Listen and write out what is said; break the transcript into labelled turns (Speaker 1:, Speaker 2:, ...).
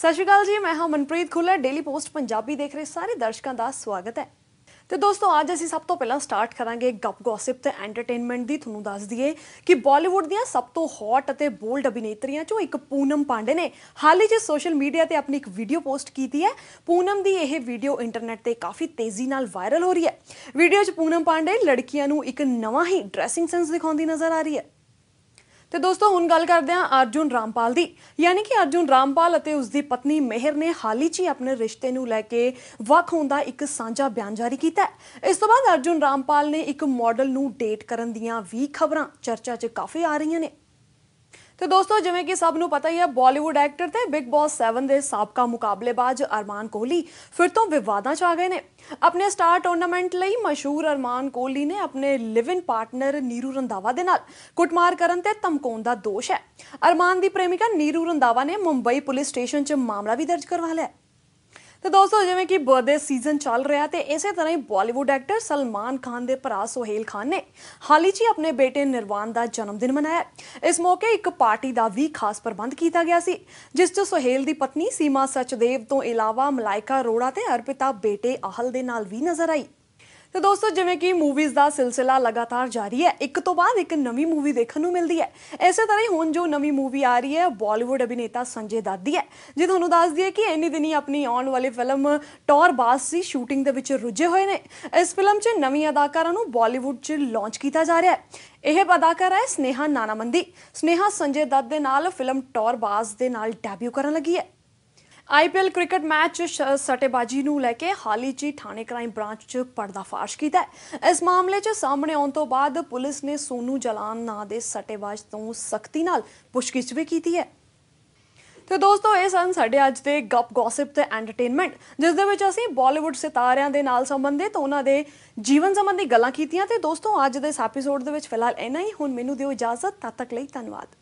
Speaker 1: ਸਤਿ ਸ਼੍ਰੀ ਅਕਾਲ ਜੀ ਮੈਂ ਹਾਂ ਮਨਪ੍ਰੀਤ ਖੁੱਲਰ ਡੇਲੀ ਪੋਸਟ ਪੰਜਾਬੀ ਦੇਖ ਰਹੇ ਸਾਰੇ ਦਰਸ਼ਕਾਂ ਦਾ ਸਵਾਗਤ ਹੈ ਤੇ ਦੋਸਤੋ ਅੱਜ ਅਸੀਂ ਸਭ ਤੋਂ ਪਹਿਲਾਂ ਸਟਾਰਟ ਕਰਾਂਗੇ ਗੱਪ ਗੌਸਿਪ ਤੇ ਐਂਟਰਟੇਨਮੈਂਟ ਦੀ ਤੁਹਾਨੂੰ ਦੱਸ ਦਈਏ ਕਿ ਬਾਲੀਵੁੱਡ ਦੀਆਂ ਸਭ ਤੋਂ ਹੌਟ ਅਤੇ ਬੋਲਡ ਅਭਿਨੇਤਰੀਆਂ ਚੋਂ ਇੱਕ ਪੂਨਮ ਪਾਂਡੇ ਨੇ ਹਾਲ ਹੀ 'ਚ ਸੋਸ਼ਲ ਮੀਡੀਆ ਤੇ ਆਪਣੀ ਇੱਕ ਵੀਡੀਓ ਪੋਸਟ ਕੀਤੀ ਹੈ ਪੂਨਮ ਦੀ ਇਹ ਵੀਡੀਓ ਇੰਟਰਨੈਟ ਤੇ ਕਾਫੀ ਤੇਜ਼ੀ ਨਾਲ ਵਾਇਰਲ ਹੋ ਰਹੀ ਹੈ ਵੀਡੀਓ 'ਚ ਪੂਨਮ ਪਾਂਡੇ ਲੜਕੀਆਂ ਨੂੰ ਇੱਕ ਨਵਾਂ ਹੀ ਡਰੈਸਿੰਗ ਸੈਂਸ ਦਿਖਾਉਂਦੀ ਨਜ਼ਰ ਆ ਰਹੀ ਹੈ ਤੇ ਦੋਸਤੋ ਹੁਣ ਗੱਲ ਕਰਦੇ ਹਾਂ ਅਰਜੁਨ ਰਾਮਪਾਲ ਦੀ ਯਾਨੀ ਕਿ ਅਰਜੁਨ ਰਾਮਪਾਲ ਅਤੇ ਉਸ ਦੀ ਪਤਨੀ ਮਿਹਰ ਨੇ ਹਾਲ ਹੀ 'ਚ ਆਪਣੇ ਰਿਸ਼ਤੇ ਨੂੰ ਲੈ ਕੇ ਵੱਖ ਹੁੰਦਾ ਇੱਕ ਸਾਂਝਾ ਬਿਆਨ ਜਾਰੀ ਕੀਤਾ ਹੈ ਇਸ ਤੋਂ ਬਾਅਦ ਅਰਜੁਨ ਰਾਮਪਾਲ ਨੇ ਇੱਕ ਮਾਡਲ ਨੂੰ ਡੇਟ ਕਰਨ ਦੀਆਂ ਵੀ ਖਬਰਾਂ ਚਰਚਾ 'ਚ ਕਾਫੀ ਆ ਰਹੀਆਂ ਨੇ ਤੇ ਦੋਸਤੋ ਜਿਵੇਂ ਕਿ ਸਭ ਨੂੰ ਪਤਾ ਹੀ ਹੈ ਬਾਲੀਵੁੱਡ ਐਕਟਰ ਤੇ ਬਿਗ ਬੌਸ 7 ਦੇ ਸਾਬਕਾ ਮੁਕਾਬਲੇਬਾਜ਼ ਅਰਮਾਨ ਕੋਹਲੀ ਫਿਰ ਤੋਂ ਵਿਵਾਦਾਂ 'ਚ ਆ ਗਏ ਨੇ ਆਪਣੇ ਸਟਾਰ ਟੂਰਨਾਮੈਂਟ ਲਈ ਮਸ਼ਹੂਰ ਅਰਮਾਨ ਕੋਹਲੀ ਨੇ ਆਪਣੇ live in partner Neeru Randhawa ਦੇ ਨਾਲ ਕੁੱਟਮਾਰ ਕਰਨ ਤੇ ਧਮਕਾਉਣ ਦਾ ਦੋਸ਼ ਹੈ ਅਰਮਾਨ ਦੀ ਪ੍ਰੇਮਿਕਾ ਨੀਰੂ ਰੰਦਾਵਾ ਨੇ ਮੁੰਬਈ ਪੁਲਿਸ ਸਟੇਸ਼ਨ 'ਚ ਮਾਮਲਾ ਵੀ ਦਰਜ ਕਰਵਾ ਲਿਆ ਹੈ ਤੇ ਦੋਸਤੋ ਜਿਵੇਂ ਕਿ ਬਰਥਡੇ ਸੀਜ਼ਨ ਚੱਲ ਰਿਹਾ ਤੇ ਇਸੇ ਤਰ੍ਹਾਂ ਹੀ ਬਾਲੀਵੁੱਡ ਐਕਟਰ ਸਲਮਾਨ ਖਾਨ ਦੇ ਭਰਾ ਸੋਹੇਲ ਖਾਨ ਨੇ ਹਾਲ ਹੀ 'ਚ ਆਪਣੇ ਬੇਟੇ ਨਿਰਵਾਨ ਦਾ ਜਨਮ ਦਿਨ ਮਨਾਇਆ ਇਸ ਮੌਕੇ ਇੱਕ ਪਾਰਟੀ ਦਾ ਵੀ ਖਾਸ ਪ੍ਰਬੰਧ ਕੀਤਾ ਗਿਆ ਸੀ ਜਿਸ 'ਚ ਸੋਹੇਲ ਦੀ ਪਤਨੀ ਸੀਮਾ ਸਚਦੇਵ ਤੋਂ ਇਲਾਵਾ ਮਲਾਈਕਾ ਰੋੜਾ ਤੇ ਅਰਪਿਤਾ ਬੇਟੇ ਆਹਲ ਦੇ ਨਾਲ ਵੀ ਨਜ਼ਰ ਆਈ ਤੇ ਦੋਸਤੋ ਜਿਵੇਂ ਕਿ ਮੂਵੀਜ਼ ਦਾ ਸਿਲਸਿਲਾ ਲਗਾਤਾਰ ਜਾਰੀ ਹੈ ਇੱਕ ਤੋਂ ਬਾਅਦ ਇੱਕ ਨਵੀਂ ਮੂਵੀ ਦੇਖਣ ਨੂੰ ਮਿਲਦੀ ਹੈ ਐਸੇ ਤਰ੍ਹਾਂ ਹੀ ਹੁਣ ਜੋ ਨਵੀਂ ਮੂਵੀ ਆ ਰਹੀ ਹੈ ਬਾਲੀਵੁੱਡ ਅਭਿਨੇਤਾ ਸੰਜੇ ਦੱਤ ਦੀ ਹੈ ਜੀ ਤੁਹਾਨੂੰ ਦੱਸ ਦਈਏ ਕਿ ਇੰਨੀ ਦਿਨੀ ਆਪਣੀ ਆਉਣ ਵਾਲੀ ਫਿਲਮ ਟੌਰ ਬਾਸ ਦੀ ਸ਼ੂਟਿੰਗ ਦੇ ਵਿੱਚ ਰੁੱਝੇ ਹੋਏ ਨੇ ਇਸ ਫਿਲਮ 'ਚ ਨਵੀਂ ਅਦਾਕਾਰਾਂ ਨੂੰ ਬਾਲੀਵੁੱਡ 'ਚ ਲਾਂਚ ਕੀਤਾ ਜਾ ਰਿਹਾ ਹੈ ਇਹ ਅਦਾਕਾਰਾ ਹੈ ਸਨੇਹਾ ਨਾਨਾਮੰਦੀ ਸਨੇਹਾ ਸੰਜੇ ਦੱਤ ਦੇ ਨਾਲ ਫਿਲਮ ਟੌਰ ਬਾਸ ਦੇ ਨਾਲ ਡੈਬਿਊ ਕਰਨ ਲੱਗੀ ਹੈ ਆਈਪੀਐਲ ਕ੍ਰਿਕਟ ਮੈਚ ਸਟੇਬਾਜੀ ਨੂੰ ਲੈ ਕੇ ਹਾਲੀ ਜੀ ਥਾਣੇ ਕ੍ਰਾਈਮ ਬ੍ਰਾਂਚ 'ਚ ਪਰਦਾਫਾਸ਼ ਕੀਤਾ ਇਸ ਮਾਮਲੇ 'ਚ ਸਾਹਮਣੇ ਆਉਣ ਤੋਂ ਬਾਅਦ ਪੁਲਿਸ ਨੇ ਸੋਨੂ ਜਲਾਨ ਨਾਂ ਦੇ ਸਟੇਬਾਜ ਤੋਂ ਸਖਤੀ ਨਾਲ ਪੁੱਛਗਿੱਛ ਵੀ ਕੀਤੀ ਹੈ ਤੇ ਦੋਸਤੋ ਇਹ ਸਨ ਸਾਡੇ ਅੱਜ ਦੇ ਗੱਪ ਗੌਸਿਪ ਤੇ ਐਂਟਰਟੇਨਮੈਂਟ ਜਿਸ ਦੇ ਵਿੱਚ ਅਸੀਂ ਬਾਲੀਵੁੱਡ ਸਿਤਾਰਿਆਂ ਦੇ ਨਾਲ ਸੰਬੰਧਿਤ ਉਹਨਾਂ ਦੇ ਜੀਵਨ ਸੰਬੰਧੀ ਗੱਲਾਂ ਕੀਤੀਆਂ ਤੇ ਦੋਸਤੋ ਅੱਜ ਦੇ ਇਸ ਐਪੀਸੋਡ ਦੇ ਵਿੱਚ ਫਿਲਹਾਲ ਇੰਨਾ ਹੀ ਹੁਣ ਮੈਨੂੰ ਦਿਓ ਇਜਾਜ਼ਤ ਤਦ ਤੱਕ ਲਈ ਧੰਨਵਾਦ